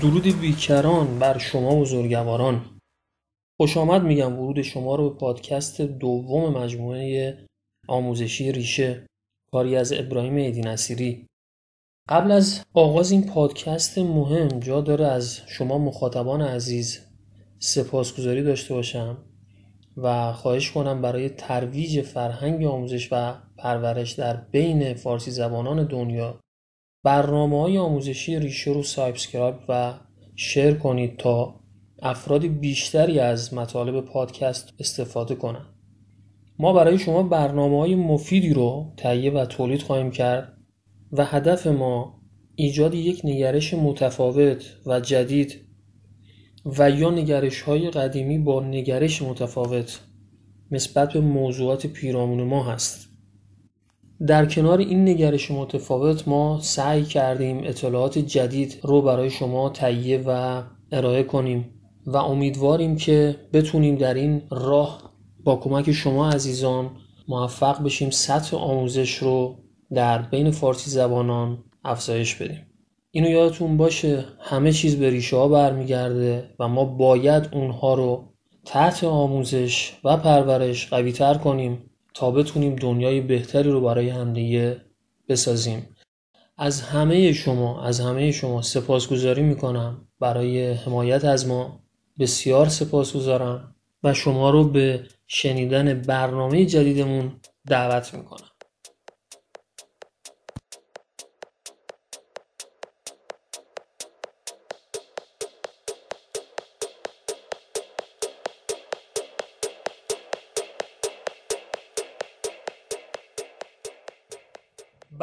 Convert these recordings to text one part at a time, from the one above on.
درود بیکران بر شما بزرگواران خوش آمد میگم ورود شما رو به پادکست دوم مجموعه آموزشی ریشه کاری از ابراهیم ایدی نصیری قبل از آغاز این پادکست مهم جا داره از شما مخاطبان عزیز سپاسگزاری داشته باشم و خواهش کنم برای ترویج فرهنگ آموزش و پرورش در بین فارسی زبانان دنیا برنامه های آموزشی ریشه رو سابسکرایب و شیر کنید تا افراد بیشتری از مطالب پادکست استفاده کنند. ما برای شما برنامه های مفیدی رو تهیه و تولید خواهیم کرد و هدف ما ایجاد یک نگرش متفاوت و جدید و یا نگرش های قدیمی با نگرش متفاوت نسبت به موضوعات پیرامون ما هست. در کنار این نگرش متفاوت ما سعی کردیم اطلاعات جدید رو برای شما تهیه و ارائه کنیم و امیدواریم که بتونیم در این راه با کمک شما عزیزان موفق بشیم سطح آموزش رو در بین فارسی زبانان افزایش بدیم اینو یادتون باشه همه چیز به ریشه ها برمیگرده و ما باید اونها رو تحت آموزش و پرورش قویتر کنیم تا بتونیم دنیای بهتری رو برای همدیگه بسازیم از همه شما از همه شما سپاسگزاری میکنم برای حمایت از ما بسیار سپاسگزارم و شما رو به شنیدن برنامه جدیدمون دعوت میکنم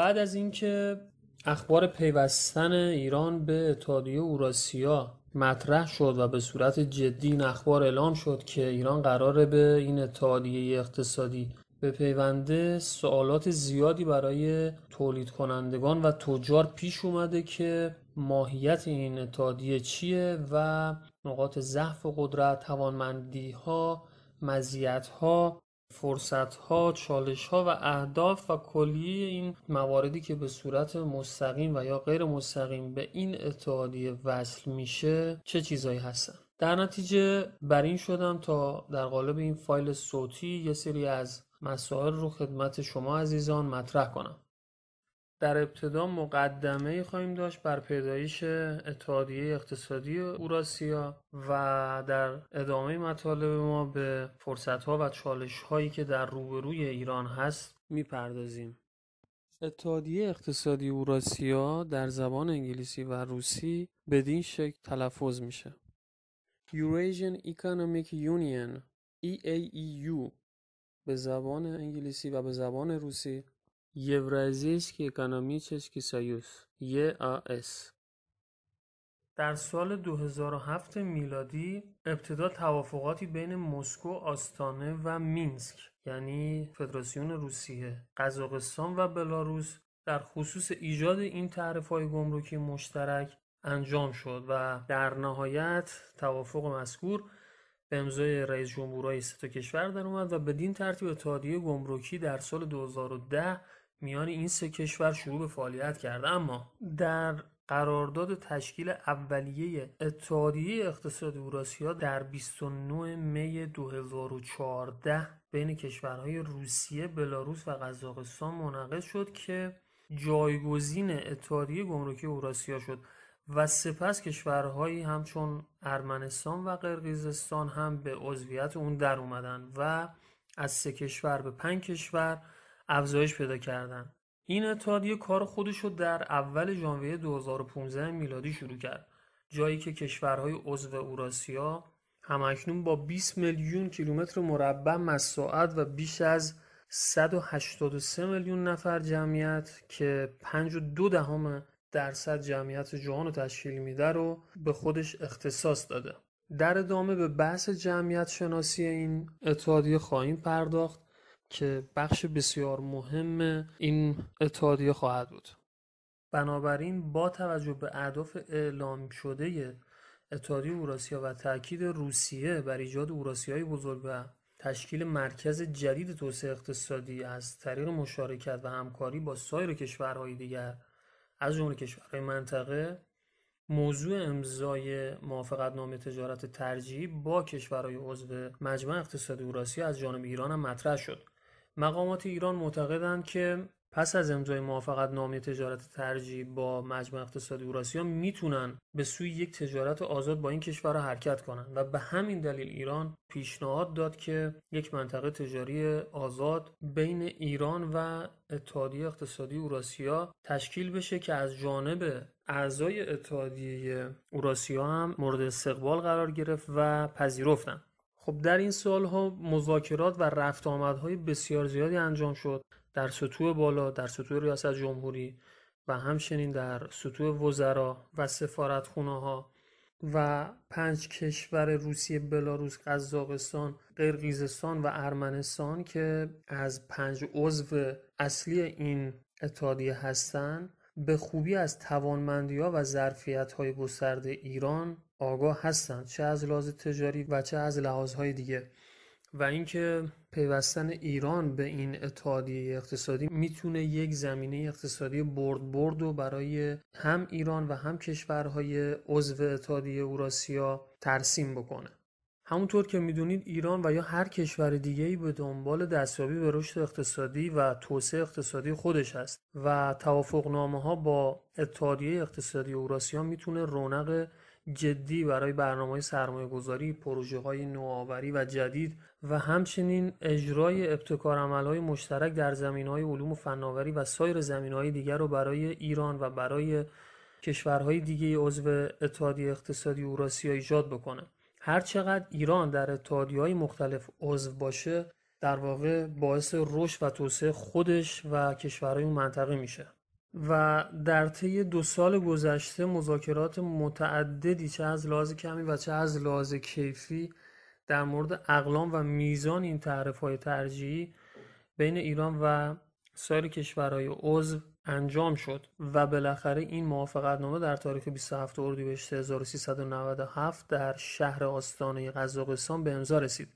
بعد از اینکه اخبار پیوستن ایران به اتحادیه اوراسیا مطرح شد و به صورت جدی این اخبار اعلام شد که ایران قراره به این اتحادیه اقتصادی به پیونده سوالات زیادی برای تولید کنندگان و تجار پیش اومده که ماهیت این اتحادیه چیه و نقاط ضعف قدرت توانمندی ها مزیت ها فرصت ها، چالش ها و اهداف و کلیه این مواردی که به صورت مستقیم و یا غیر مستقیم به این اتحادیه وصل میشه چه چیزایی هستن در نتیجه بر این شدم تا در قالب این فایل صوتی یه سری از مسائل رو خدمت شما عزیزان مطرح کنم در ابتدا مقدمه خواهیم داشت بر پیدایش اتحادیه اقتصادی اوراسیا و در ادامه مطالب ما به فرصت ها و چالش هایی که در روبروی ایران هست میپردازیم. اتحادیه اقتصادی اوراسیا در زبان انگلیسی و روسی بدین شکل تلفظ میشه. Eurasian Economic Union EAEU به زبان انگلیسی و به زبان روسی Евразийский экономический союз (EAS) در سال 2007 میلادی ابتدا توافقاتی بین مسکو، آستانه و مینسک یعنی فدراسیون روسیه، قزاقستان و بلاروس در خصوص ایجاد این تعرف های گمرکی مشترک انجام شد و در نهایت توافق مذکور به امضای رئیس جمهورهای سه کشور در اومد و بدین ترتیب اتحادیه گمرکی در سال 2010 میان این سه کشور شروع به فعالیت کرده اما در قرارداد تشکیل اولیه اتحادیه اقتصاد اوراسیا در 29 می 2014 بین کشورهای روسیه، بلاروس و قزاقستان منعقد شد که جایگزین اتحادیه گمرکی اوراسیا شد و سپس کشورهایی همچون ارمنستان و قرقیزستان هم به عضویت اون در اومدن و از سه کشور به پنج کشور افزایش پیدا کردن این اتحادیه کار خودش رو در اول ژانویه 2015 میلادی شروع کرد جایی که کشورهای عضو اوراسیا همکنون با 20 میلیون کیلومتر مربع مساحت و بیش از 183 میلیون نفر جمعیت که 52 دهم درصد جمعیت جهان رو تشکیل میده رو به خودش اختصاص داده در ادامه به بحث جمعیت شناسی این اتحادیه خواهیم پرداخت که بخش بسیار مهم این اتحادیه خواهد بود بنابراین با توجه به اهداف اعلام شده اتحادیه اوراسیا و تاکید روسیه بر ایجاد اوراسیای بزرگ و تشکیل مرکز جدید توسعه اقتصادی از طریق مشارکت و همکاری با سایر کشورهای دیگر از جمله کشورهای منطقه موضوع امضای موافقتنامه تجارت ترجیحی با کشورهای عضو مجمع اقتصاد اوراسیا از جانب ایران هم مطرح شد مقامات ایران معتقدند که پس از امضای موافقت نامی تجارت ترجیح با مجمع اقتصادی اوراسیا میتونن به سوی یک تجارت آزاد با این کشور حرکت کنند و به همین دلیل ایران پیشنهاد داد که یک منطقه تجاری آزاد بین ایران و اتحادیه اقتصادی اوراسیا تشکیل بشه که از جانب اعضای اتحادیه اوراسیا هم مورد استقبال قرار گرفت و پذیرفتند خب در این سال ها مذاکرات و رفت آمدهای بسیار زیادی انجام شد در سطوح بالا در سطوح ریاست جمهوری و همچنین در سطوح وزرا و سفارت خونه ها و پنج کشور روسیه، بلاروس، قزاقستان، قرقیزستان و ارمنستان که از پنج عضو اصلی این اتحادیه هستند به خوبی از توانمندی ها و ظرفیت های گسترده ایران آگاه هستند چه از لحاظ تجاری و چه از لحاظهای دیگه و اینکه پیوستن ایران به این اتحادیه اقتصادی میتونه یک زمینه اقتصادی برد برد و برای هم ایران و هم کشورهای عضو اتحادیه اوراسیا ترسیم بکنه همونطور که میدونید ایران و یا هر کشور ای به دنبال دستیابی به رشد اقتصادی و توسعه اقتصادی خودش هست و نامه ها با اتحادیه اقتصادی اوراسیا میتونه رونق جدی برای برنامه سرمایه گذاری، پروژه های نوآوری و جدید و همچنین اجرای ابتکار های مشترک در زمین های علوم و فناوری و سایر زمین های دیگر رو برای ایران و برای کشورهای دیگه عضو اتحادیه اقتصادی اوراسیا ایجاد بکنه. هرچقدر ایران در اتحادی های مختلف عضو باشه در واقع باعث رشد و توسعه خودش و کشورهای اون منطقه میشه. و در طی دو سال گذشته مذاکرات متعددی چه از لحاظ کمی و چه از لحاظ کیفی در مورد اقلام و میزان این تعرف های ترجیحی بین ایران و سایر کشورهای عضو انجام شد و بالاخره این نامه در تاریخ 27 اردیبهشت 1397 در شهر آستانه قزاقستان به امضا رسید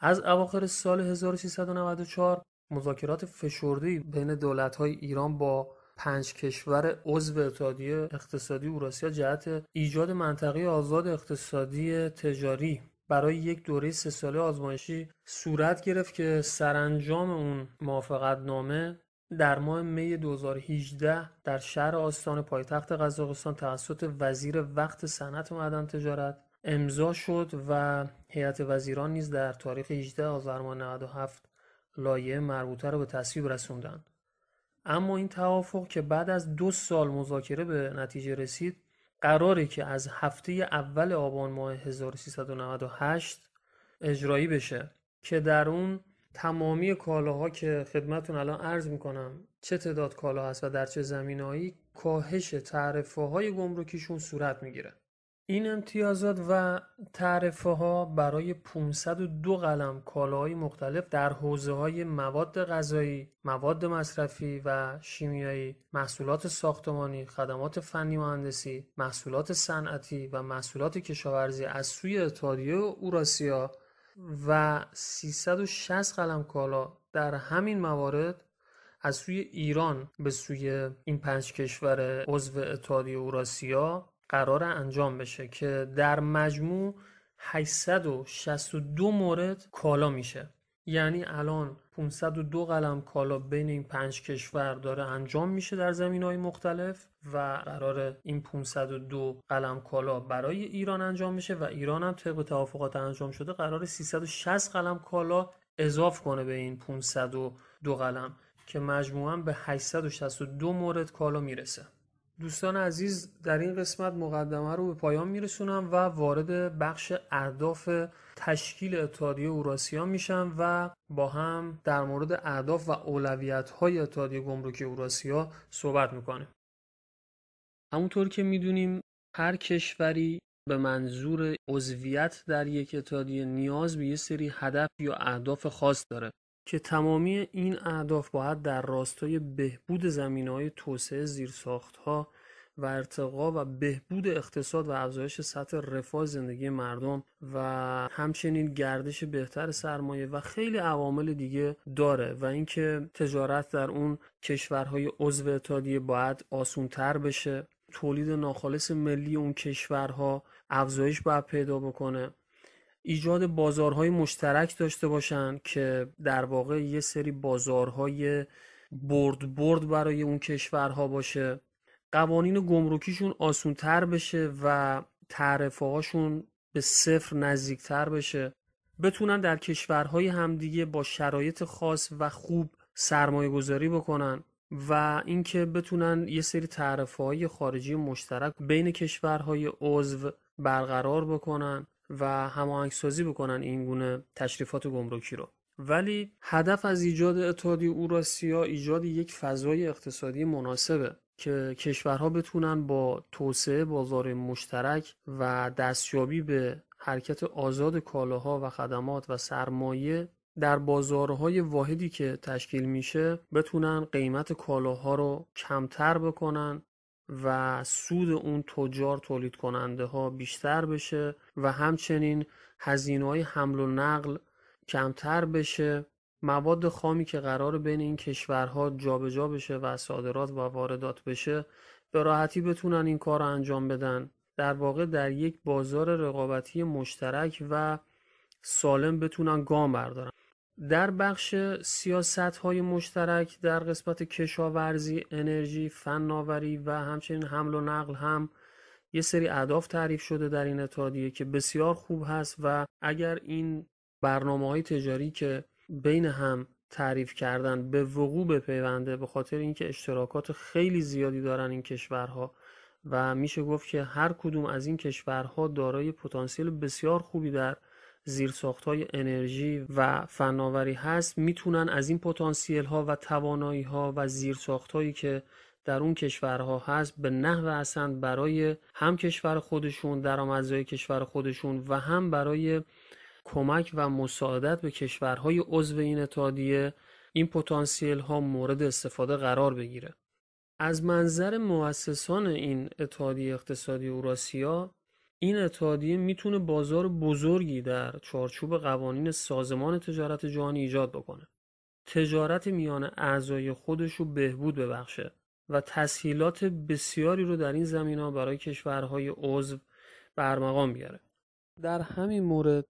از اواخر سال 1394 مذاکرات فشرده بین دولت‌های ایران با پنج کشور عضو اتحادیه اقتصادی اوراسیا جهت ایجاد منطقه آزاد اقتصادی تجاری برای یک دوره سه ساله آزمایشی صورت گرفت که سرانجام اون موافقت نامه در ماه می 2018 در شهر آستان پایتخت قزاقستان توسط وزیر وقت صنعت و معدن تجارت امضا شد و هیئت وزیران نیز در تاریخ 18 آذر 97 لایحه مربوطه را به تصویب رسوندند. اما این توافق که بعد از دو سال مذاکره به نتیجه رسید قراره که از هفته اول آبان ماه 1398 اجرایی بشه که در اون تمامی کالاها که خدمتون الان عرض میکنم چه تعداد کالا هست و در چه زمینایی کاهش تعرفه های گمرکیشون صورت میگیره این امتیازات و ها برای 502 قلم کالاهای مختلف در حوزه های مواد مصرفی و شیمیایی، محصولات ساختمانی، خدمات فنی و محصولات صنعتی و محصولات کشاورزی از سوی اتحادیه اوراسیا و 360 قلم کالا در همین موارد از سوی ایران به سوی این پنج کشور عضو اتحادیه اوراسیا قرار انجام بشه که در مجموع 862 مورد کالا میشه یعنی الان 502 قلم کالا بین این پنج کشور داره انجام میشه در زمین های مختلف و قرار این 502 قلم کالا برای ایران انجام میشه و ایران هم طبق توافقات انجام شده قرار 360 قلم کالا اضاف کنه به این 502 قلم که مجموعا به 862 مورد کالا میرسه دوستان عزیز در این قسمت مقدمه رو به پایان میرسونم و وارد بخش اهداف تشکیل اتحادیه اوراسیا میشم و با هم در مورد اهداف و اولویت های اتحادیه گمرک اوراسیا صحبت میکنیم همونطور که میدونیم هر کشوری به منظور عضویت در یک اتحادیه نیاز به یه سری هدف یا اهداف خاص داره که تمامی این اهداف باید در راستای بهبود های توسعه ها و ارتقا و بهبود اقتصاد و افزایش سطح رفاه زندگی مردم و همچنین گردش بهتر سرمایه و خیلی عوامل دیگه داره و اینکه تجارت در اون کشورهای عضو اتحادیه باید آسونتر بشه تولید ناخالص ملی اون کشورها افزایش باید پیدا بکنه ایجاد بازارهای مشترک داشته باشن که در واقع یه سری بازارهای برد برد برای اون کشورها باشه قوانین گمرکیشون آسونتر بشه و تعرفه هاشون به صفر نزدیکتر بشه بتونن در کشورهای همدیگه با شرایط خاص و خوب سرمایه گذاری بکنن و اینکه بتونن یه سری تعرفه های خارجی مشترک بین کشورهای عضو برقرار بکنن و سازی بکنن این گونه تشریفات گمرکی رو ولی هدف از ایجاد اتحادی اوراسیا ایجاد یک فضای اقتصادی مناسبه که کشورها بتونن با توسعه بازار مشترک و دستیابی به حرکت آزاد کالاها و خدمات و سرمایه در بازارهای واحدی که تشکیل میشه بتونن قیمت کالاها رو کمتر بکنن و سود اون تجار تولید کننده ها بیشتر بشه و همچنین هزینه های حمل و نقل کمتر بشه مواد خامی که قرار بین این کشورها جابجا جا بشه و صادرات و واردات بشه به راحتی بتونن این کار رو انجام بدن در واقع در یک بازار رقابتی مشترک و سالم بتونن گام بردارن در بخش سیاست های مشترک در قسمت کشاورزی، انرژی، فناوری و همچنین حمل و نقل هم یه سری اهداف تعریف شده در این اتحادیه که بسیار خوب هست و اگر این برنامه های تجاری که بین هم تعریف کردن به وقوع بپیونده به خاطر اینکه اشتراکات خیلی زیادی دارن این کشورها و میشه گفت که هر کدوم از این کشورها دارای پتانسیل بسیار خوبی در های انرژی و فناوری هست میتونن از این پتانسیل ها و توانایی ها و هایی که در اون کشورها هست به نحو اصلا برای هم کشور خودشون درآمدزایی کشور خودشون و هم برای کمک و مساعدت به کشورهای عضو این اتحادیه این پتانسیل ها مورد استفاده قرار بگیره از منظر مؤسسان این اتحادیه اقتصادی اوراسیا این اتحادیه میتونه بازار بزرگی در چارچوب قوانین سازمان تجارت جهانی ایجاد بکنه. تجارت میان اعضای خودش رو بهبود ببخشه و تسهیلات بسیاری رو در این زمین ها برای کشورهای عضو برمقام بیاره. در همین مورد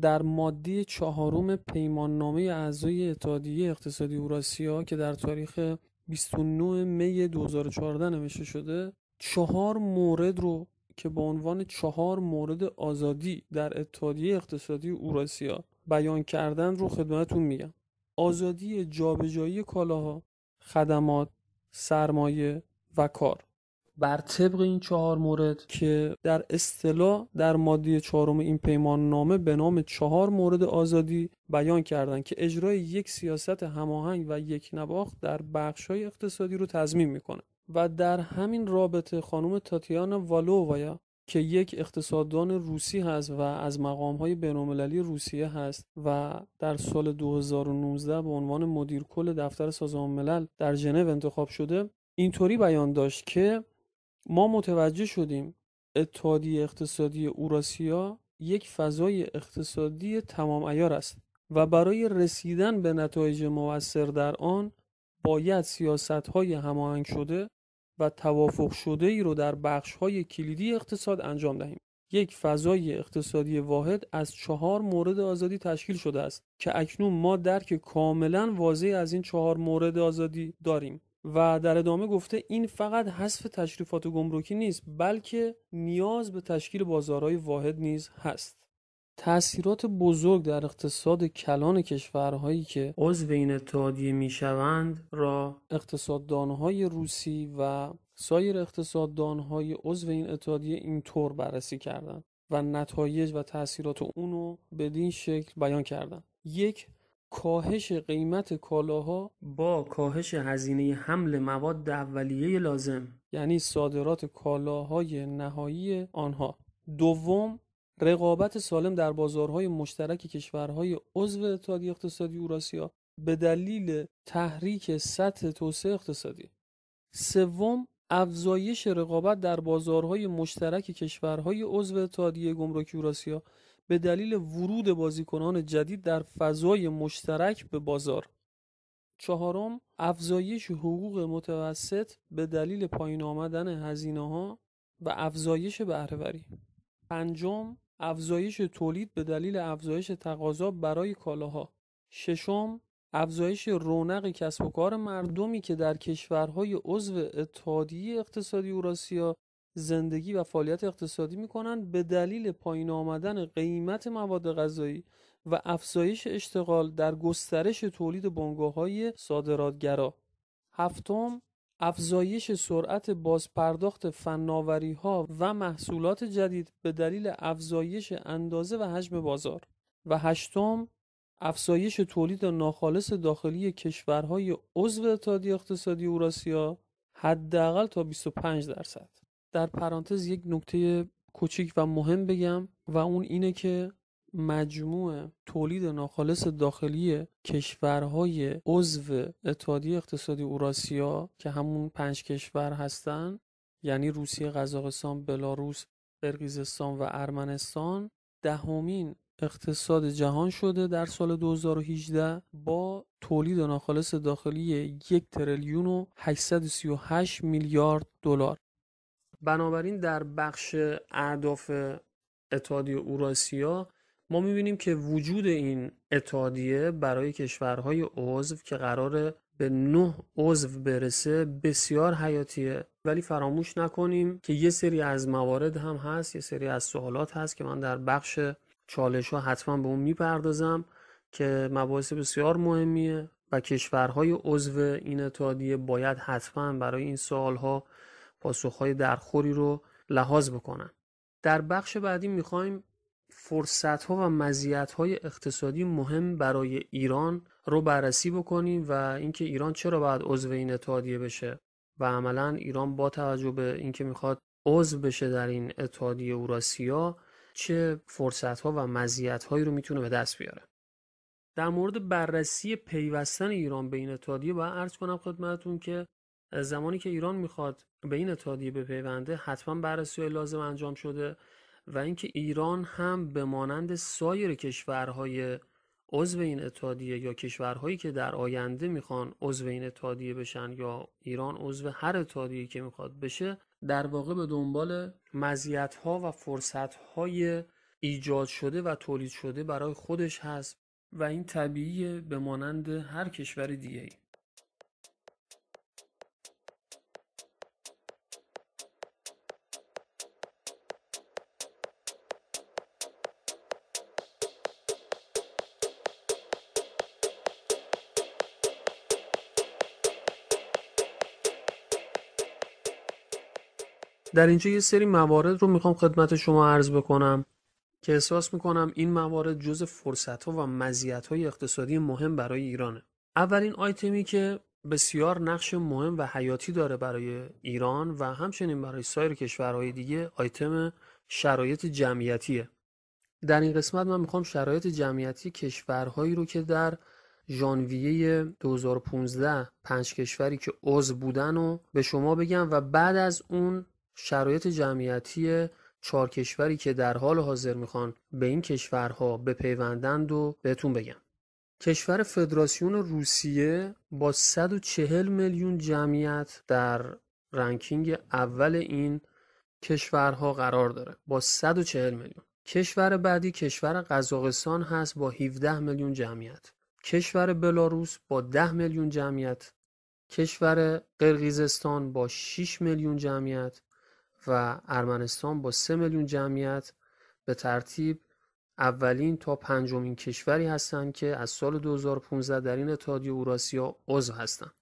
در ماده چهارم پیماننامه اعضای اتحادیه اقتصادی اوراسیا که در تاریخ 29 می 2014 نوشته شده چهار مورد رو که به عنوان چهار مورد آزادی در اتحادیه اقتصادی اوراسیا بیان کردن رو خدمتون میگم آزادی جابجایی کالاها خدمات سرمایه و کار بر طبق این چهار مورد که در اصطلاح در ماده چهارم این پیمان نامه به نام چهار مورد آزادی بیان کردند که اجرای یک سیاست هماهنگ و یک نباخت در های اقتصادی رو تضمین میکنه و در همین رابطه خانم تاتیانا والووایا که یک اقتصاددان روسی هست و از مقام های بینالمللی روسیه هست و در سال 2019 به عنوان مدیر کل دفتر سازمان ملل در ژنو انتخاب شده اینطوری بیان داشت که ما متوجه شدیم اتحادیه اقتصادی اوراسیا یک فضای اقتصادی تمام ایار است و برای رسیدن به نتایج موثر در آن باید سیاست های هماهنگ شده و توافق شده ای رو در بخش های کلیدی اقتصاد انجام دهیم. یک فضای اقتصادی واحد از چهار مورد آزادی تشکیل شده است که اکنون ما درک کاملا واضح از این چهار مورد آزادی داریم و در ادامه گفته این فقط حذف تشریفات گمرکی نیست بلکه نیاز به تشکیل بازارهای واحد نیز هست تأثیرات بزرگ در اقتصاد کلان کشورهایی که عضو این اتحادیه میشوند را اقتصاددانهای روسی و سایر اقتصاددانهای عضو این اتحادیه اینطور بررسی کردند و نتایج و تاثیرات اون رو بدین شکل بیان کردند یک کاهش قیمت کالاها با کاهش هزینه حمل مواد اولیه لازم یعنی صادرات کالاهای نهایی آنها دوم رقابت سالم در بازارهای مشترک کشورهای عضو اتحادیه اقتصادی اوراسیا به دلیل تحریک سطح توسعه اقتصادی سوم افزایش رقابت در بازارهای مشترک کشورهای عضو اتحادیه گمرکی اوراسیا به دلیل ورود بازیکنان جدید در فضای مشترک به بازار چهارم افزایش حقوق متوسط به دلیل پایین آمدن هزینه ها و افزایش بهرهوری پنجم افزایش تولید به دلیل افزایش تقاضا برای کالاها ششم افزایش رونق کسب و کار مردمی که در کشورهای عضو اتحادیه اقتصادی اوراسیا زندگی و فعالیت اقتصادی می کنند به دلیل پایین آمدن قیمت مواد غذایی و افزایش اشتغال در گسترش تولید بنگاه های صادراتگرا هفتم افزایش سرعت بازپرداخت ها و محصولات جدید به دلیل افزایش اندازه و حجم بازار و هشتم افزایش تولید ناخالص داخلی کشورهای عضو اتحادیه اقتصادی اوراسیا حداقل تا 25 درصد در پرانتز یک نکته کوچیک و مهم بگم و اون اینه که مجموع تولید ناخالص داخلی کشورهای عضو اتحادیه اقتصادی اوراسیا که همون پنج کشور هستن یعنی روسیه، قزاقستان، بلاروس، قرقیزستان و ارمنستان دهمین اقتصاد جهان شده در سال 2018 با تولید ناخالص داخلی یک تریلیون و 838 میلیارد دلار. بنابراین در بخش اهداف اتحادیه اوراسیا ما میبینیم که وجود این اتحادیه برای کشورهای عضو که قرار به نه عضو برسه بسیار حیاتیه ولی فراموش نکنیم که یه سری از موارد هم هست یه سری از سوالات هست که من در بخش چالش ها حتما به اون میپردازم که مباحث بسیار مهمیه و کشورهای عضو این اتحادیه باید حتما برای این ها پاسخهای درخوری رو لحاظ بکنن در بخش بعدی میخوایم ها و مزیت‌های اقتصادی مهم برای ایران رو بررسی بکنیم و اینکه ایران چرا باید عضو این اتحادیه بشه و عملا ایران با توجه به اینکه میخواد عضو بشه در این اتحادیه اوراسیا چه ها و مزیت‌هایی رو میتونه به دست بیاره در مورد بررسی پیوستن ایران به این اتحادیه باید عرض کنم خدمتتون که زمانی که ایران میخواد به این اتحادیه بپیونده حتما بررسی لازم انجام شده و اینکه ایران هم به مانند سایر کشورهای عضو این اتحادیه یا کشورهایی که در آینده میخوان عضو این اتحادیه بشن یا ایران عضو هر اتحادیه که میخواد بشه در واقع به دنبال مزیت‌ها و فرصت‌های ایجاد شده و تولید شده برای خودش هست و این طبیعیه به مانند هر کشور دیگه ای. در اینجا یه سری موارد رو میخوام خدمت شما عرض بکنم که احساس میکنم این موارد جز فرصت ها و مزیت های اقتصادی مهم برای ایرانه اولین آیتمی که بسیار نقش مهم و حیاتی داره برای ایران و همچنین برای سایر کشورهای دیگه آیتم شرایط جمعیتیه در این قسمت من میخوام شرایط جمعیتی کشورهایی رو که در ژانویه 2015 پنج کشوری که عضو بودن رو به شما بگم و بعد از اون شرایط جمعیتی چهار کشوری که در حال حاضر میخوان به این کشورها بپیوندند و بهتون بگم کشور فدراسیون روسیه با 140 میلیون جمعیت در رنکینگ اول این کشورها قرار داره با 140 میلیون کشور بعدی کشور قزاقستان هست با 17 میلیون جمعیت کشور بلاروس با 10 میلیون جمعیت کشور قرقیزستان با 6 میلیون جمعیت و ارمنستان با سه میلیون جمعیت به ترتیب اولین تا پنجمین کشوری هستند که از سال 2015 در این اتحادیه اوراسیا عضو هستند.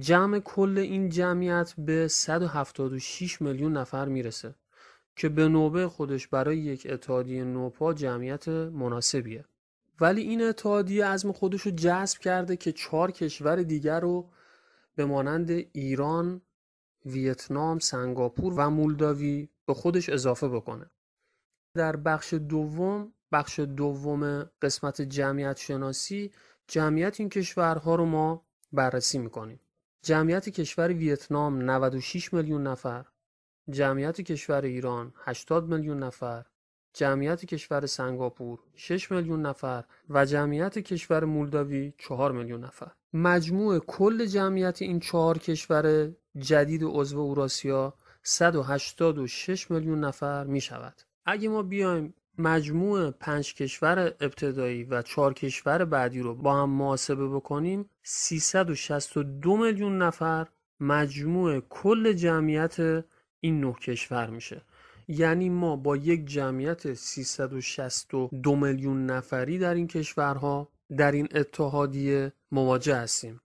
جمع کل این جمعیت به 176 میلیون نفر میرسه که به نوبه خودش برای یک اتحادیه نوپا جمعیت مناسبیه. ولی این اتحادیه ازم خودش رو جذب کرده که چهار کشور دیگر رو به مانند ایران، ویتنام، سنگاپور و مولداوی به خودش اضافه بکنه. در بخش دوم، بخش دوم قسمت جمعیت شناسی، جمعیت این کشورها رو ما بررسی میکنیم. جمعیت کشور ویتنام 96 میلیون نفر، جمعیت کشور ایران 80 میلیون نفر، جمعیت کشور سنگاپور 6 میلیون نفر و جمعیت کشور مولداوی 4 میلیون نفر. مجموع کل جمعیت این چهار کشور جدید عضو اوراسیا 186 میلیون نفر می شود. اگه ما بیایم مجموع پنج کشور ابتدایی و چهار کشور بعدی رو با هم محاسبه بکنیم 362 میلیون نفر مجموع کل جمعیت این نه کشور میشه یعنی ما با یک جمعیت 362 میلیون نفری در این کشورها در این اتحادیه مواجه هستیم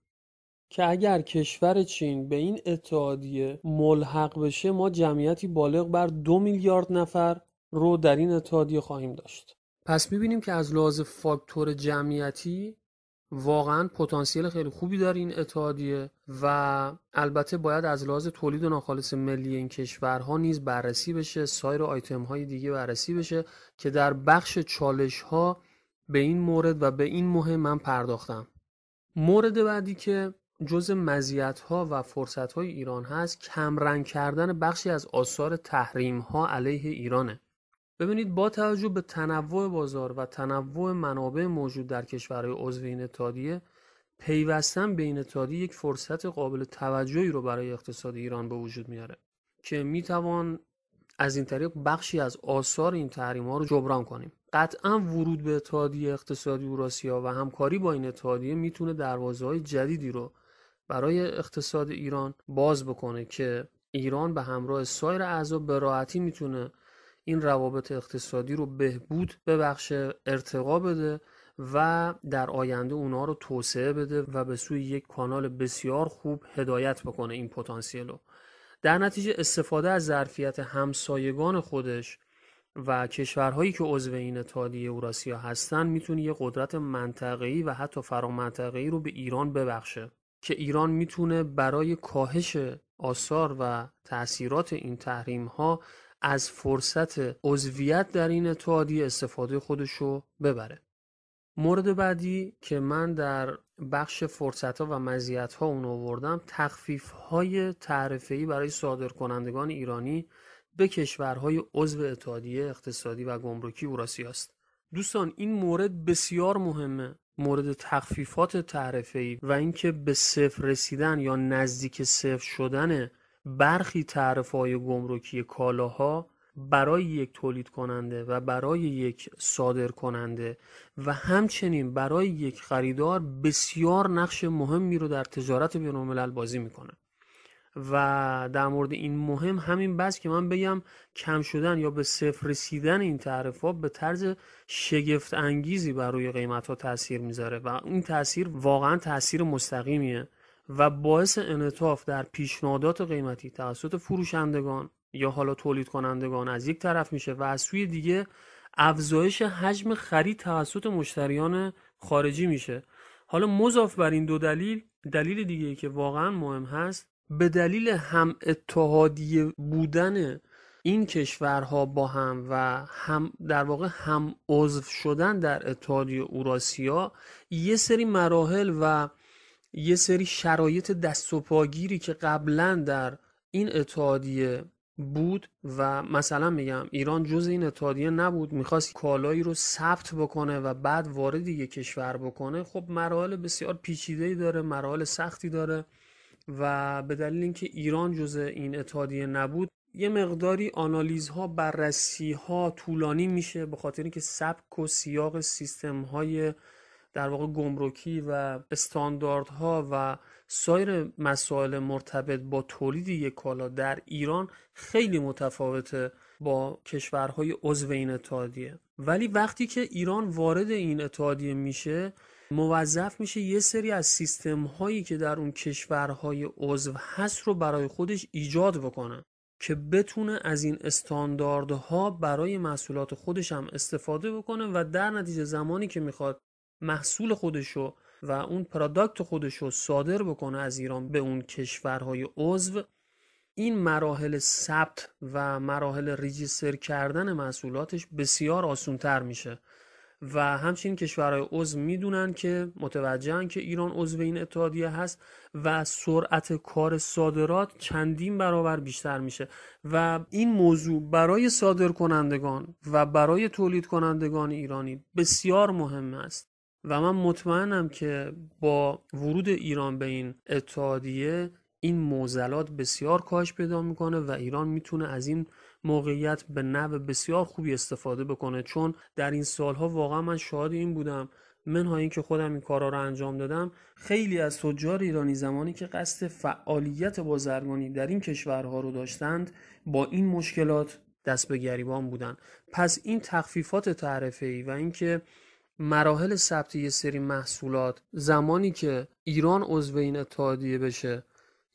که اگر کشور چین به این اتحادیه ملحق بشه ما جمعیتی بالغ بر دو میلیارد نفر رو در این اتحادیه خواهیم داشت پس میبینیم که از لحاظ فاکتور جمعیتی واقعا پتانسیل خیلی خوبی داره این اتحادیه و البته باید از لحاظ تولید ناخالص ملی این کشورها نیز بررسی بشه سایر آیتم های دیگه بررسی بشه که در بخش چالش ها به این مورد و به این مهم من پرداختم مورد بعدی که جز ها و های ایران هست کمرنگ کردن بخشی از آثار تحریم ها علیه ایرانه ببینید با توجه به تنوع بازار و تنوع منابع موجود در کشورهای عضو این اتحادیه پیوستن به این اتحادیه یک فرصت قابل توجهی رو برای اقتصاد ایران به وجود میاره که میتوان از این طریق بخشی از آثار این تحریم ها رو جبران کنیم قطعا ورود به اتحادیه اقتصادی اوراسیا و همکاری با این اتحادیه میتونه دروازه های جدیدی رو برای اقتصاد ایران باز بکنه که ایران به همراه سایر اعضا به راحتی میتونه این روابط اقتصادی رو بهبود ببخشه ارتقا بده و در آینده اونا رو توسعه بده و به سوی یک کانال بسیار خوب هدایت بکنه این پتانسیل رو در نتیجه استفاده از ظرفیت همسایگان خودش و کشورهایی که عضو این اتحادیه اوراسیا هستن میتونه یه قدرت منطقه‌ای و حتی فرامنطقه‌ای رو به ایران ببخشه که ایران میتونه برای کاهش آثار و تاثیرات این تحریم ها از فرصت عضویت در این اتحادیه استفاده خودش ببره مورد بعدی که من در بخش فرصت ها و مزیت ها اون آوردم تخفیف های تعرفه برای صادرکنندگان ایرانی به کشورهای عضو اتحادیه اقتصادی و گمرکی اوراسیا است. دوستان این مورد بسیار مهمه مورد تخفیفات ای و اینکه به صفر رسیدن یا نزدیک صفر شدن برخی تعرفه‌های گمرکی کالاها برای یک تولید کننده و برای یک صادر کننده و همچنین برای یک خریدار بسیار نقش مهمی رو در تجارت بین‌الملل بازی میکنه و در مورد این مهم همین بس که من بگم کم شدن یا به صفر رسیدن این تعرف ها به طرز شگفت انگیزی بر روی قیمت ها تاثیر میذاره و این تاثیر واقعا تاثیر مستقیمیه و باعث انعطاف در پیشنهادات قیمتی توسط فروشندگان یا حالا تولید کنندگان از یک طرف میشه و از سوی دیگه افزایش حجم خرید توسط مشتریان خارجی میشه حالا مضاف بر این دو دلیل دلیل دیگه که واقعا مهم هست به دلیل هم اتحادیه بودن این کشورها با هم و هم در واقع هم عضو شدن در اتحادیه اوراسیا یه سری مراحل و یه سری شرایط دست و پاگیری که قبلا در این اتحادیه بود و مثلا میگم ایران جز این اتحادیه نبود میخواست کالایی رو ثبت بکنه و بعد وارد یه کشور بکنه خب مراحل بسیار پیچیده‌ای داره مراحل سختی داره و به دلیل اینکه ایران جزء این اتحادیه نبود یه مقداری آنالیزها ها طولانی میشه به خاطر اینکه سبک و سیاق سیستم های در واقع گمرکی و ها و سایر مسائل مرتبط با تولید یک کالا در ایران خیلی متفاوته با کشورهای عضو این اتحادیه ولی وقتی که ایران وارد این اتحادیه میشه موظف میشه یه سری از سیستم هایی که در اون کشورهای عضو هست رو برای خودش ایجاد بکنه که بتونه از این استانداردها برای محصولات خودش هم استفاده بکنه و در نتیجه زمانی که میخواد محصول خودشو و اون پراداکت خودش صادر بکنه از ایران به اون کشورهای عضو این مراحل ثبت و مراحل ریجیستر کردن محصولاتش بسیار آسونتر میشه و همچنین کشورهای عضو میدونن که متوجهن که ایران عضو این اتحادیه هست و سرعت کار صادرات چندین برابر بیشتر میشه و این موضوع برای صادر کنندگان و برای تولید کنندگان ایرانی بسیار مهم است و من مطمئنم که با ورود ایران به این اتحادیه این موزلات بسیار کاهش پیدا میکنه و ایران میتونه از این موقعیت به نو بسیار خوبی استفاده بکنه چون در این سالها واقعا من شاهد این بودم منها اینکه خودم این کارا رو انجام دادم خیلی از تجار ایرانی زمانی که قصد فعالیت بازرگانی در این کشورها رو داشتند با این مشکلات دست به گریبان بودن پس این تخفیفات تعرفه ای و اینکه مراحل ثبت یه سری محصولات زمانی که ایران عضو این اتحادیه بشه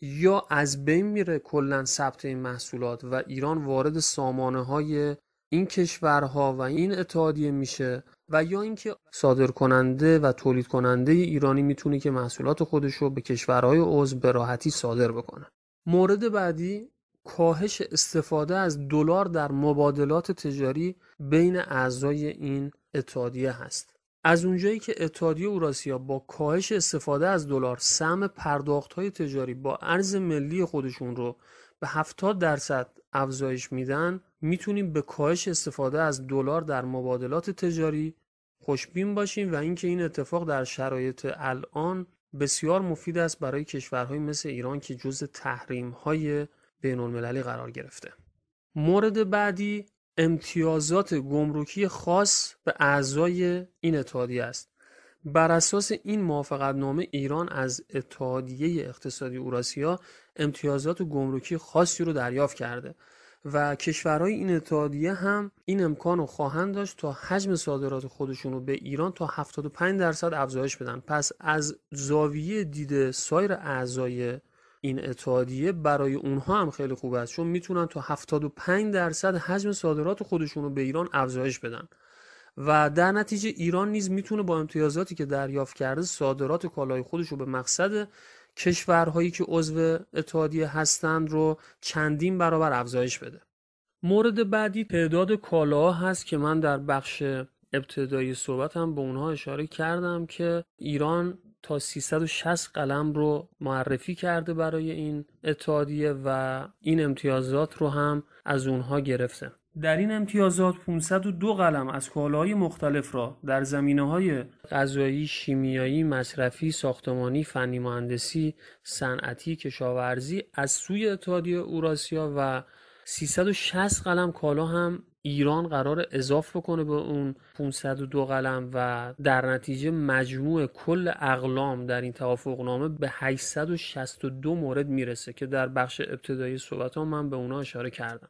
یا از بین میره کلا ثبت این محصولات و ایران وارد سامانه های این کشورها و این اتحادیه میشه و یا اینکه صادر کننده و تولید کننده ایرانی میتونه که محصولات خودش رو به کشورهای عضو به راحتی صادر بکنه مورد بعدی کاهش استفاده از دلار در مبادلات تجاری بین اعضای این اتحادیه هست از اونجایی که اتحادیه اوراسیا با کاهش استفاده از دلار سهم های تجاری با ارز ملی خودشون رو به 70 درصد افزایش میدن میتونیم به کاهش استفاده از دلار در مبادلات تجاری خوشبین باشیم و اینکه این اتفاق در شرایط الان بسیار مفید است برای کشورهای مثل ایران که جز تحریم های بین المللی قرار گرفته مورد بعدی امتیازات گمرکی خاص به اعضای این اتحادیه است بر اساس این موافقتنامه ایران از اتحادیه اقتصادی اوراسیا امتیازات گمرکی خاصی رو دریافت کرده و کشورهای این اتحادیه هم این امکان رو خواهند داشت تا حجم صادرات خودشون رو به ایران تا 75 درصد افزایش بدن پس از زاویه دید سایر اعضای این اتحادیه برای اونها هم خیلی خوب است چون میتونن تا 75 درصد حجم صادرات خودشون رو به ایران افزایش بدن و در نتیجه ایران نیز میتونه با امتیازاتی که دریافت کرده صادرات کالای خودش رو به مقصد کشورهایی که عضو اتحادیه هستند رو چندین برابر افزایش بده مورد بعدی تعداد کالا هست که من در بخش ابتدایی صحبت هم به اونها اشاره کردم که ایران تا 360 قلم رو معرفی کرده برای این اتحادیه و این امتیازات رو هم از اونها گرفته در این امتیازات 502 قلم از کالاهای مختلف را در زمینه های غذایی، شیمیایی، مصرفی، ساختمانی، فنی مهندسی، صنعتی، کشاورزی از سوی اتحادیه اوراسیا و 360 قلم کالا هم ایران قرار اضاف بکنه به اون 502 قلم و در نتیجه مجموع کل اقلام در این توافقنامه به 862 مورد میرسه که در بخش ابتدایی صحبت ها من به اونا اشاره کردم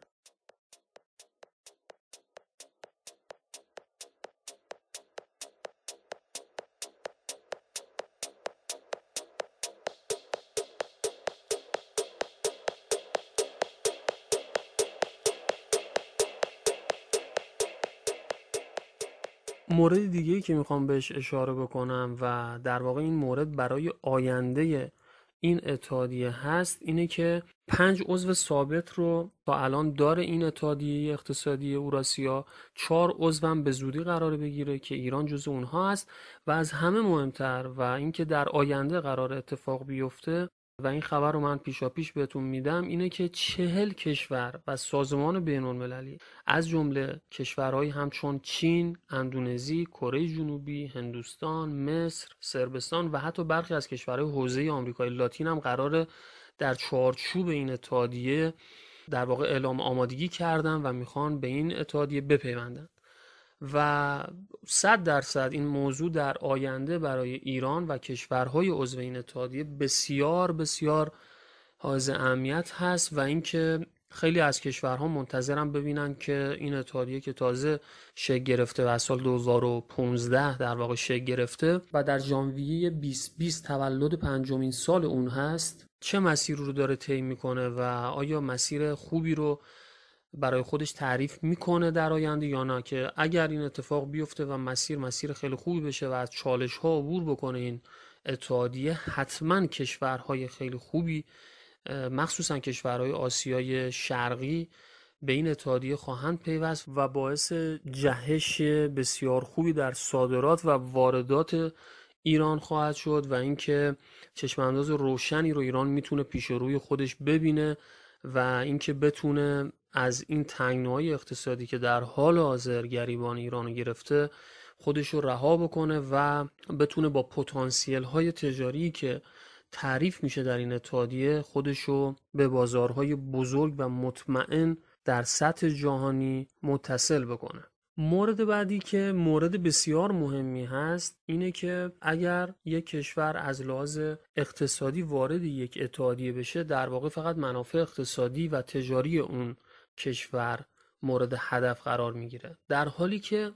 مورد دیگه که میخوام بهش اشاره بکنم و در واقع این مورد برای آینده این اتحادیه هست اینه که پنج عضو ثابت رو تا الان داره این اتحادیه اقتصادی اوراسیا چهار عضو هم به زودی قرار بگیره که ایران جز اونها هست و از همه مهمتر و اینکه در آینده قرار اتفاق بیفته و این خبر رو من پیشاپیش بهتون میدم اینه که چهل کشور و سازمان بین المللی از جمله کشورهایی همچون چین، اندونزی، کره جنوبی، هندوستان، مصر، سربستان و حتی برخی از کشورهای حوزه آمریکای لاتین هم قرار در چارچوب این اتحادیه در واقع اعلام آمادگی کردن و میخوان به این اتحادیه بپیوندن و صد درصد این موضوع در آینده برای ایران و کشورهای عضو این اتحادیه بسیار بسیار حائز اهمیت هست و اینکه خیلی از کشورها منتظرم ببینن که این اتحادیه که تازه شکل گرفته و از سال 2015 در واقع شکل گرفته و در ژانویه 2020 تولد پنجمین سال اون هست چه مسیر رو داره طی میکنه و آیا مسیر خوبی رو برای خودش تعریف میکنه در آینده یا نه که اگر این اتفاق بیفته و مسیر مسیر خیلی خوبی بشه و از چالش ها عبور بکنه این اتحادیه حتما کشورهای خیلی خوبی مخصوصا کشورهای آسیای شرقی به این اتحادیه خواهند پیوست و باعث جهش بسیار خوبی در صادرات و واردات ایران خواهد شد و اینکه چشمانداز روشنی رو ایران میتونه پیش روی خودش ببینه و اینکه بتونه از این تنگناهای اقتصادی که در حال حاضر گریبان ایران گرفته خودش رو رها بکنه و بتونه با پتانسیل های تجاری که تعریف میشه در این اتحادیه خودش به بازارهای بزرگ و مطمئن در سطح جهانی متصل بکنه مورد بعدی که مورد بسیار مهمی هست اینه که اگر یک کشور از لحاظ اقتصادی وارد یک اتحادیه بشه در واقع فقط منافع اقتصادی و تجاری اون کشور مورد هدف قرار میگیره در حالی که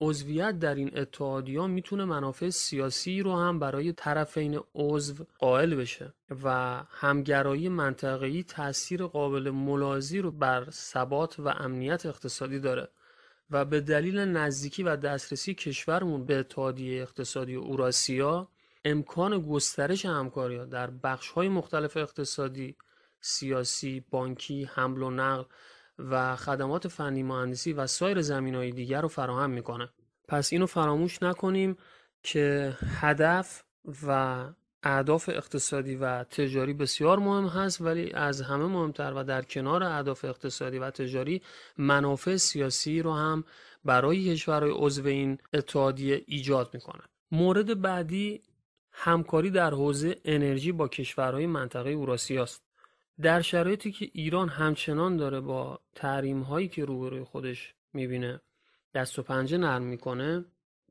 عضویت در این اتحادیه میتونه منافع سیاسی رو هم برای طرفین عضو قائل بشه و همگرایی منطقه‌ای تاثیر قابل ملاحظه‌ای رو بر ثبات و امنیت اقتصادی داره و به دلیل نزدیکی و دسترسی کشورمون به اتحادیه اقتصادی اوراسیا امکان گسترش همکاری در بخش های مختلف اقتصادی، سیاسی، بانکی، حمل و نقل و خدمات فنی مهندسی و سایر زمین های دیگر رو فراهم میکنه. پس اینو فراموش نکنیم که هدف و اهداف اقتصادی و تجاری بسیار مهم هست ولی از همه مهمتر و در کنار اهداف اقتصادی و تجاری منافع سیاسی رو هم برای کشورهای عضو این اتحادیه ایجاد میکنه مورد بعدی همکاری در حوزه انرژی با کشورهای منطقه اوراسیا است در شرایطی که ایران همچنان داره با تحریم هایی که روبروی خودش میبینه دست و پنجه نرم میکنه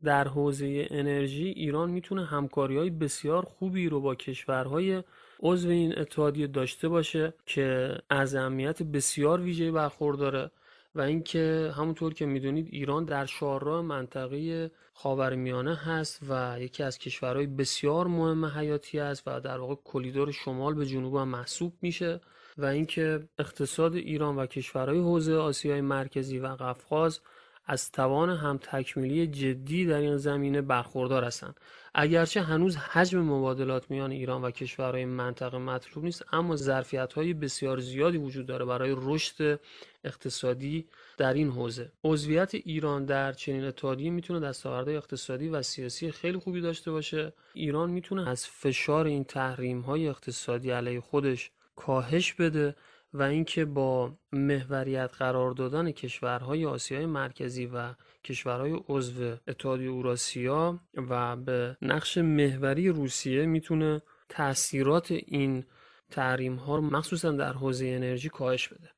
در حوزه انرژی ایران میتونه همکاری های بسیار خوبی رو با کشورهای عضو این اتحادیه داشته باشه که از اهمیت بسیار ویژه برخورداره و اینکه همونطور که میدونید ایران در شاره منطقه خاورمیانه هست و یکی از کشورهای بسیار مهم حیاتی است و در واقع کلیدور شمال به جنوب هم محسوب میشه و اینکه اقتصاد ایران و کشورهای حوزه آسیای مرکزی و قفقاز از توان هم تکمیلی جدی در این زمینه برخوردار هستند اگرچه هنوز حجم مبادلات میان ایران و کشورهای منطقه مطلوب نیست اما ظرفیت های بسیار زیادی وجود داره برای رشد اقتصادی در این حوزه عضویت ایران در چنین اتحادیه میتونه دستاوردهای اقتصادی و سیاسی خیلی خوبی داشته باشه ایران میتونه از فشار این تحریم های اقتصادی علیه خودش کاهش بده و اینکه با محوریت قرار دادن کشورهای آسیای مرکزی و کشورهای عضو اتحادیه اوراسیا و به نقش محوری روسیه میتونه تاثیرات این تحریم ها رو مخصوصا در حوزه انرژی کاهش بده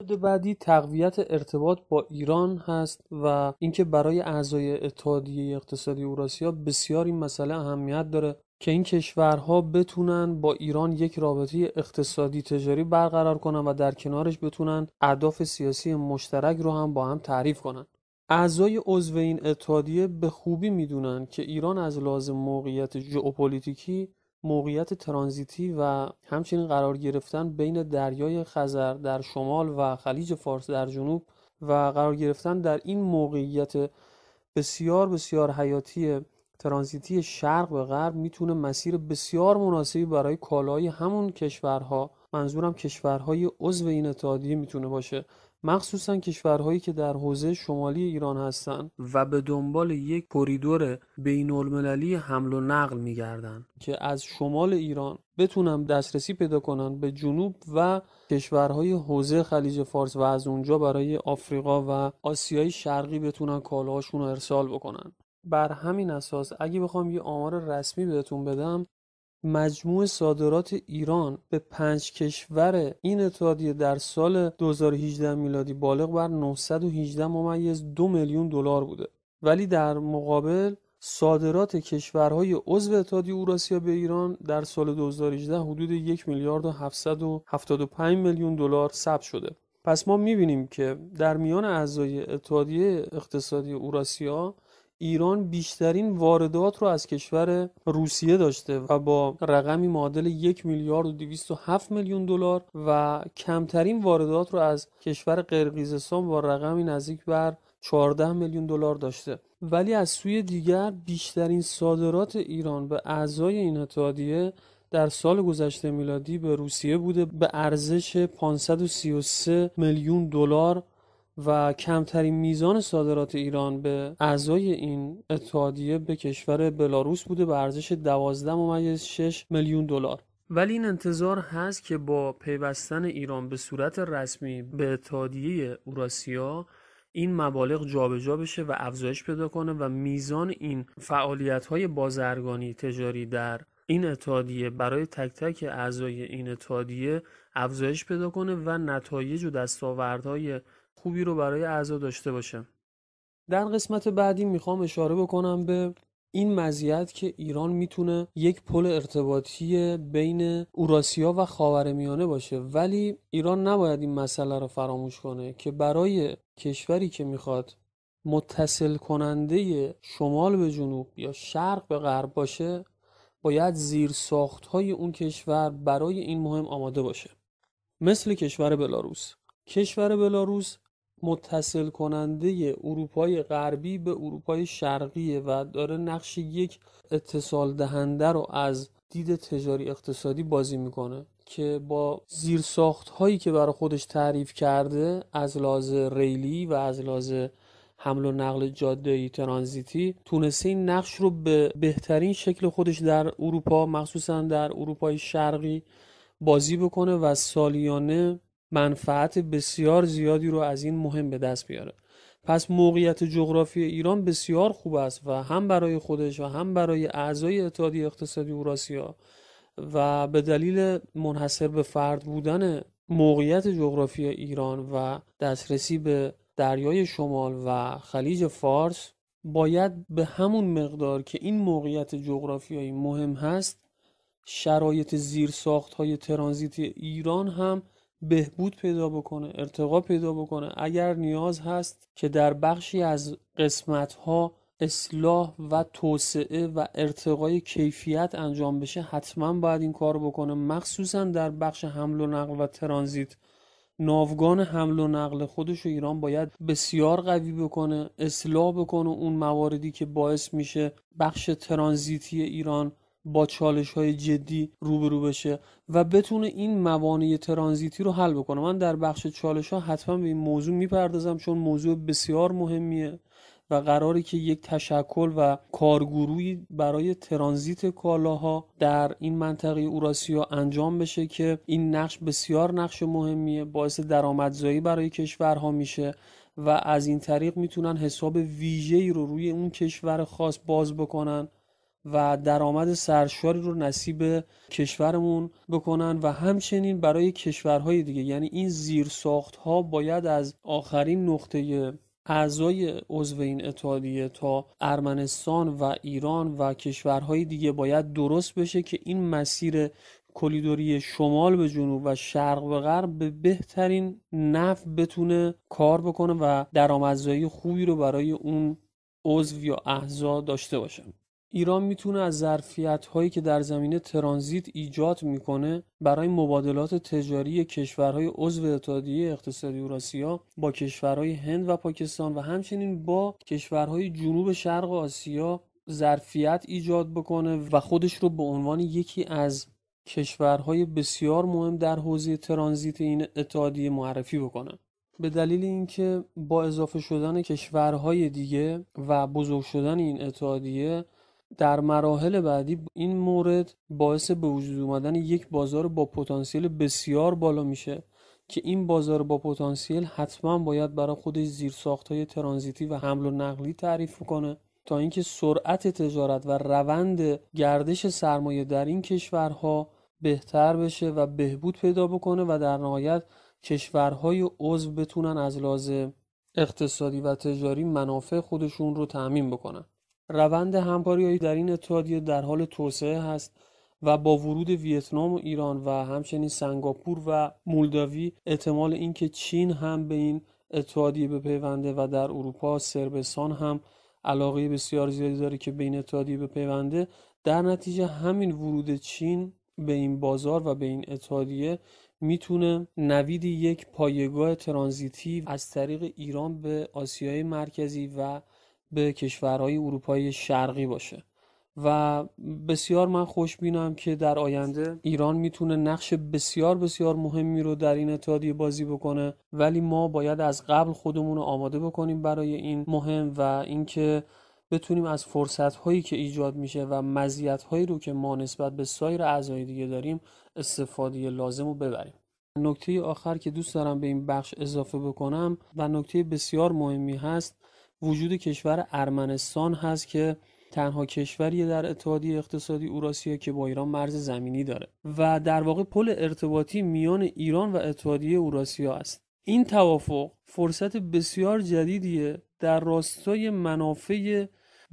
مورد بعدی تقویت ارتباط با ایران هست و اینکه برای اعضای اتحادیه اقتصادی اوراسیا بسیار این مسئله اهمیت داره که این کشورها بتونن با ایران یک رابطه اقتصادی تجاری برقرار کنن و در کنارش بتونن اهداف سیاسی مشترک رو هم با هم تعریف کنن اعضای عضو این اتحادیه به خوبی میدونن که ایران از لازم موقعیت ژئوپلیتیکی موقعیت ترانزیتی و همچنین قرار گرفتن بین دریای خزر در شمال و خلیج فارس در جنوب و قرار گرفتن در این موقعیت بسیار بسیار حیاتی ترانزیتی شرق به غرب میتونه مسیر بسیار مناسبی برای کالای همون کشورها منظورم کشورهای عضو این اتحادیه میتونه باشه مخصوصا کشورهایی که در حوزه شمالی ایران هستند و به دنبال یک کریدور بین المللی حمل و نقل میگردن که از شمال ایران بتونن دسترسی پیدا کنن به جنوب و کشورهای حوزه خلیج فارس و از اونجا برای آفریقا و آسیای شرقی بتونن کالاهاشون رو ارسال بکنن بر همین اساس اگه بخوام یه آمار رسمی بهتون بدم مجموع صادرات ایران به پنج کشور این اتحادیه در سال 2018 میلادی بالغ بر 918 ممیز دو میلیون دلار بوده ولی در مقابل صادرات کشورهای عضو اتحادیه اوراسیا به ایران در سال 2018 حدود 1 میلیارد و 775 میلیون دلار ثبت شده پس ما میبینیم که در میان اعضای اتحادیه اقتصادی اوراسیا ایران بیشترین واردات رو از کشور روسیه داشته و با رقمی معادل یک میلیارد و 207 میلیون دلار و کمترین واردات رو از کشور قرقیزستان با رقمی نزدیک بر 14 میلیون دلار داشته ولی از سوی دیگر بیشترین صادرات ایران به اعضای این اتحادیه در سال گذشته میلادی به روسیه بوده به ارزش 533 میلیون دلار و کمترین میزان صادرات ایران به اعضای این اتحادیه به کشور بلاروس بوده به ارزش 12.6 میلیون دلار ولی این انتظار هست که با پیوستن ایران به صورت رسمی به اتحادیه اوراسیا این مبالغ جابجا جا بشه و افزایش پیدا کنه و میزان این فعالیت های بازرگانی تجاری در این اتحادیه برای تک تک اعضای این اتحادیه افزایش پیدا کنه و نتایج و دستاوردهای خوبی رو برای اعضا داشته باشه در قسمت بعدی میخوام اشاره بکنم به این مزیت که ایران میتونه یک پل ارتباطی بین اوراسیا و خاورمیانه باشه ولی ایران نباید این مسئله رو فراموش کنه که برای کشوری که میخواد متصل کننده شمال به جنوب یا شرق به غرب باشه باید زیر ساخت های اون کشور برای این مهم آماده باشه مثل کشور بلاروس کشور بلاروس متصل کننده اروپای غربی به اروپای شرقیه و داره نقش یک اتصال دهنده رو از دید تجاری اقتصادی بازی میکنه که با زیرساخت هایی که برای خودش تعریف کرده از لحاظ ریلی و از لحاظ حمل و نقل جاده ترانزیتی تونسته این نقش رو به بهترین شکل خودش در اروپا مخصوصا در اروپای شرقی بازی بکنه و سالیانه منفعت بسیار زیادی رو از این مهم به دست بیاره پس موقعیت جغرافی ایران بسیار خوب است و هم برای خودش و هم برای اعضای اتحادیه اقتصادی اوراسیا و به دلیل منحصر به فرد بودن موقعیت جغرافی ایران و دسترسی به دریای شمال و خلیج فارس باید به همون مقدار که این موقعیت جغرافیایی مهم هست شرایط زیرساخت های ترانزیتی ایران هم بهبود پیدا بکنه ارتقا پیدا بکنه اگر نیاز هست که در بخشی از قسمت ها اصلاح و توسعه و ارتقای کیفیت انجام بشه حتما باید این کار بکنه مخصوصا در بخش حمل و نقل و ترانزیت ناوگان حمل و نقل خودش و ایران باید بسیار قوی بکنه اصلاح بکنه اون مواردی که باعث میشه بخش ترانزیتی ایران با چالش های جدی روبرو بشه و بتونه این موانع ترانزیتی رو حل بکنه من در بخش چالش ها حتما به این موضوع میپردازم چون موضوع بسیار مهمیه و قراری که یک تشکل و کارگروهی برای ترانزیت کالاها در این منطقه اوراسیا انجام بشه که این نقش بسیار نقش مهمیه باعث درآمدزایی برای کشورها میشه و از این طریق میتونن حساب ویژه‌ای رو روی اون کشور خاص باز بکنن و درآمد سرشاری رو نصیب کشورمون بکنن و همچنین برای کشورهای دیگه یعنی این زیرساخت ها باید از آخرین نقطه اعضای عضو این اتحادیه تا ارمنستان و ایران و کشورهای دیگه باید درست بشه که این مسیر کلیدوری شمال به جنوب و شرق به غرب به بهترین نف بتونه کار بکنه و درآمدزایی خوبی رو برای اون عضو یا احزا داشته باشه ایران میتونه از هایی که در زمینه ترانزیت ایجاد میکنه برای مبادلات تجاری کشورهای عضو اتحادیه اقتصادی اوراسیا با کشورهای هند و پاکستان و همچنین با کشورهای جنوب شرق آسیا ظرفیت ایجاد بکنه و خودش رو به عنوان یکی از کشورهای بسیار مهم در حوزه ترانزیت این اتحادیه معرفی بکنه به دلیل اینکه با اضافه شدن کشورهای دیگه و بزرگ شدن این اتحادیه در مراحل بعدی این مورد باعث به وجود اومدن یک بازار با پتانسیل بسیار بالا میشه که این بازار با پتانسیل حتما باید برای خودش های ترانزیتی و حمل و نقلی تعریف کنه تا اینکه سرعت تجارت و روند گردش سرمایه در این کشورها بهتر بشه و بهبود پیدا بکنه و در نهایت کشورهای عضو بتونن از لازم اقتصادی و تجاری منافع خودشون رو تعمین بکنن روند همکاری در این اتحادیه در حال توسعه هست و با ورود ویتنام و ایران و همچنین سنگاپور و مولداوی احتمال اینکه چین هم به این اتحادیه بپیونده و در اروپا سربستان هم علاقه بسیار زیادی داره که به این اتحادیه بپیونده در نتیجه همین ورود چین به این بازار و به این اتحادیه میتونه نوید یک پایگاه ترانزیتی از طریق ایران به آسیای مرکزی و به کشورهای اروپای شرقی باشه و بسیار من خوشبینم که در آینده ایران میتونه نقش بسیار بسیار مهمی رو در این اتحادیه بازی بکنه ولی ما باید از قبل خودمون رو آماده بکنیم برای این مهم و اینکه بتونیم از فرصت هایی که ایجاد میشه و مزیت هایی رو که ما نسبت به سایر اعضای دیگه داریم استفاده لازم رو ببریم نکته آخر که دوست دارم به این بخش اضافه بکنم و نکته بسیار مهمی هست وجود کشور ارمنستان هست که تنها کشوری در اتحادیه اقتصادی اوراسیا که با ایران مرز زمینی داره و در واقع پل ارتباطی میان ایران و اتحادیه اوراسیا است این توافق فرصت بسیار جدیدیه در راستای منافع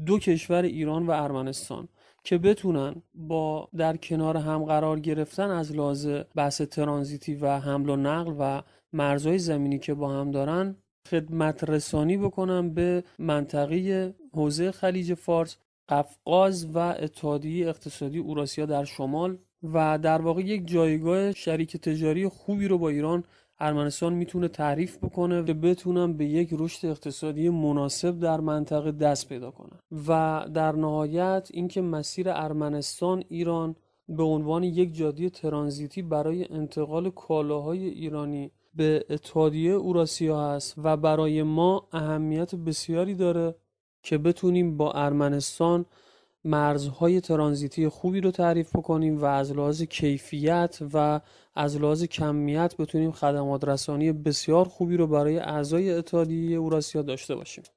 دو کشور ایران و ارمنستان که بتونن با در کنار هم قرار گرفتن از لحاظ بحث ترانزیتی و حمل و نقل و مرزهای زمینی که با هم دارن خدمت رسانی بکنم به منطقه حوزه خلیج فارس قفقاز و اتحادیه اقتصادی اوراسیا در شمال و در واقع یک جایگاه شریک تجاری خوبی رو با ایران ارمنستان میتونه تعریف بکنه که بتونن به یک رشد اقتصادی مناسب در منطقه دست پیدا کنم و در نهایت اینکه مسیر ارمنستان ایران به عنوان یک جاده ترانزیتی برای انتقال کالاهای ایرانی به اتحادیه اوراسیا هست و برای ما اهمیت بسیاری داره که بتونیم با ارمنستان مرزهای ترانزیتی خوبی رو تعریف بکنیم و از لحاظ کیفیت و از لحاظ کمیت بتونیم خدمات رسانی بسیار خوبی رو برای اعضای اتحادیه اوراسیا داشته باشیم